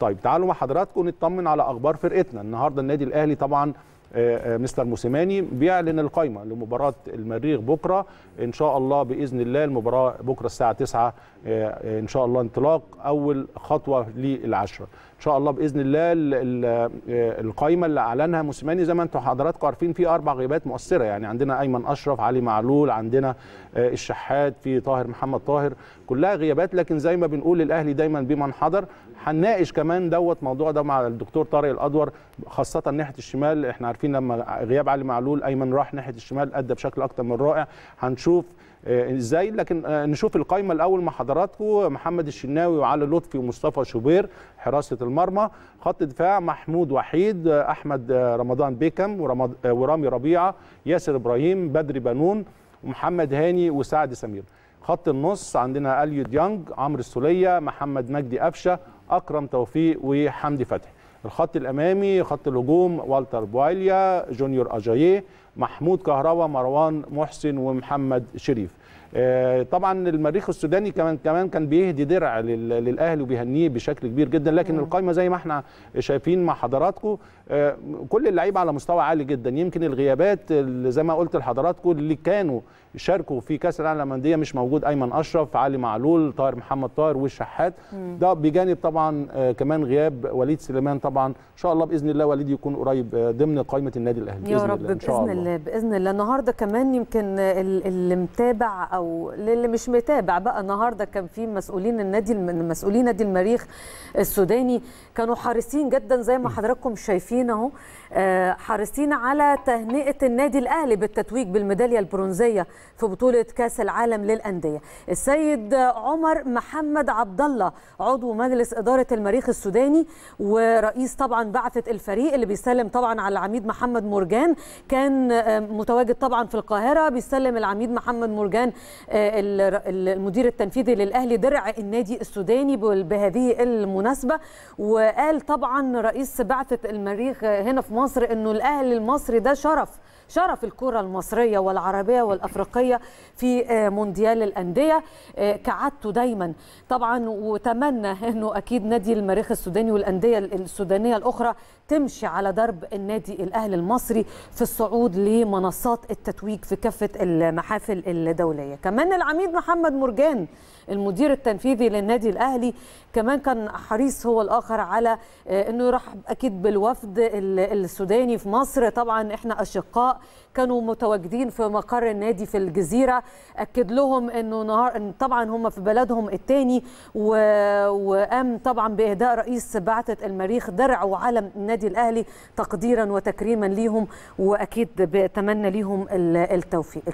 طيب تعالوا مع حضراتكم نطمن على اخبار فرقتنا النهارده النادي الاهلي طبعا آه، آه، مستر موسيماني بيعلن القائمه لمباراه المريخ بكره ان شاء الله باذن الله المباراه بكره الساعه 9 آه، ان شاء الله انطلاق اول خطوه للعشره ان شاء الله باذن الله القائمه اللي اعلنها موسيماني زي ما انتم حضراتكم عارفين في اربع غيابات مؤثره يعني عندنا ايمن اشرف علي معلول عندنا الشحات في طاهر محمد طاهر كلها غيابات لكن زي ما بنقول الاهلي دايما بمن حضر هنناقش كمان دوت موضوع ده مع الدكتور طارق الادور خاصه ناحيه الشمال احنا عارفين لما غياب علي معلول ايمن راح ناحيه الشمال ادى بشكل اكتر من رائع هنشوف آه، ازاي لكن آه، نشوف القايمه الاول مع حضراتكم محمد الشناوي وعلي لطفي ومصطفى شوبير حراسه المرمى خط دفاع محمود وحيد آه، احمد رمضان بيكم ورامي ربيعه ياسر ابراهيم بدري بنون ومحمد هاني وسعد سمير خط النص عندنا اليو ديانج عمرو السوليه محمد مجدي قفشه اكرم توفيق وحمدي فتحي الخط الامامي خط الهجوم والتر بوايليا جونيور اجاييه محمود كهربا مروان محسن ومحمد شريف آه، طبعا المريخ السوداني كمان كمان كان بيهدي درع للاهلي وبيهنيه بشكل كبير جدا لكن القائمه زي ما احنا شايفين مع حضراتكم آه، كل اللعيبه على مستوى عالي جدا يمكن الغيابات اللي زي ما قلت لحضراتكم اللي كانوا شاركوا في كاس العالم للانديه مش موجود ايمن اشرف علي معلول طاهر محمد طاهر والشحات ده بجانب طبعا آه، كمان غياب وليد سليمان طبعا ان شاء الله باذن الله وليد يكون قريب ضمن قائمه النادي الاهلي يا رب باذن الله, بإذن الله. الله باذن الله النهارده كمان يمكن اللي متابع او اللي مش متابع بقى النهارده كان في مسؤولين النادي مسؤولين نادي المريخ السوداني كانوا حريصين جدا زي ما حضراتكم شايفين اهو آه، حريصين على تهنئه النادي الاهلي بالتتويج بالميداليه البرونزيه في بطوله كاس العالم للانديه السيد عمر محمد عبد الله عضو مجلس اداره المريخ السوداني ورئيس طبعا بعثه الفريق اللي بيسلم طبعا على العميد محمد مرجان كان متواجد طبعا في القاهره بيسلم العميد محمد مرجان آه، المدير التنفيذي للاهلي درع النادي السوداني بهذه المناسبه وقال طبعا رئيس بعثه المريخ آه، هنا في مصر انه الاهلي المصري ده شرف شرف الكرة المصرية والعربية والأفريقية في آه، مونديال الأندية كعادته دايما طبعا وتمنى أنه أكيد نادي المريخ السوداني والأندية السودانية الأخرى تمشي على درب النادي الأهلي المصري في الصعود لمنصات التتويج في كافة المحافل الدولية كمان العميد محمد مرجان المدير التنفيذي للنادي الأهلي كمان كان حريص هو الآخر على آه، أنه يرحب أكيد بالوفد السوداني في مصر طبعا إحنا أشقاء كانوا متواجدين في مقر النادي في الجزيرة أكد لهم أنه نهار طبعا هم في بلدهم الثاني و... وقام طبعا بإهداء رئيس بعثة المريخ درع وعلم النادي الأهلي تقديرا وتكريما ليهم وأكيد بتمنى ليهم التوفيق